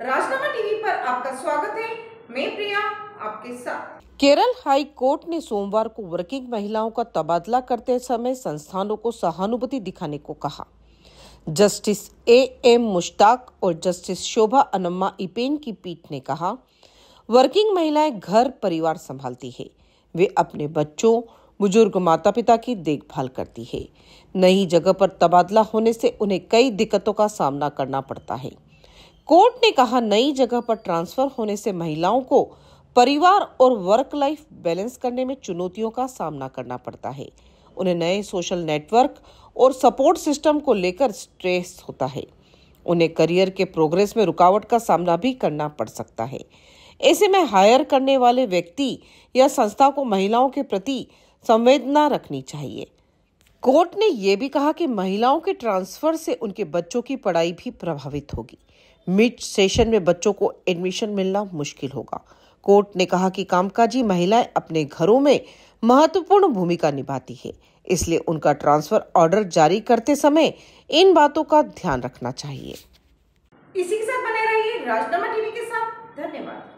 राजनामा TV पर आपका स्वागत है मैं प्रिया आपके साथ केरल हाई कोर्ट ने सोमवार को वर्किंग महिलाओं का तबादला करते समय संस्थानों को सहानुभूति दिखाने को कहा जस्टिस ए एम मुश्ताक और जस्टिस शोभा अनम्मा इपेन की पीठ ने कहा वर्किंग महिलाएं घर परिवार संभालती है वे अपने बच्चों बुजुर्ग माता पिता की देखभाल करती है नई जगह पर तबादला होने से उन्हें कई दिक्कतों का सामना करना पड़ता है कोर्ट ने कहा नई जगह पर ट्रांसफर होने से महिलाओं को परिवार और वर्क लाइफ बैलेंस करने में चुनौतियों का सामना करना पड़ता है उन्हें नए सोशल नेटवर्क और सपोर्ट सिस्टम को लेकर स्ट्रेस होता है उन्हें करियर के प्रोग्रेस में रुकावट का सामना भी करना पड़ सकता है ऐसे में हायर करने वाले व्यक्ति या संस्था को महिलाओं के प्रति संवेदना रखनी चाहिए कोर्ट ने यह भी कहा कि महिलाओं के ट्रांसफर से उनके बच्चों की पढ़ाई भी प्रभावित होगी मिड सेशन में बच्चों को एडमिशन मिलना मुश्किल होगा कोर्ट ने कहा कि कामकाजी महिलाएं अपने घरों में महत्वपूर्ण भूमिका निभाती है इसलिए उनका ट्रांसफर ऑर्डर जारी करते समय इन बातों का ध्यान रखना चाहिए इसी के साथ बने रहिए राजनामा टीवी के साथ धन्यवाद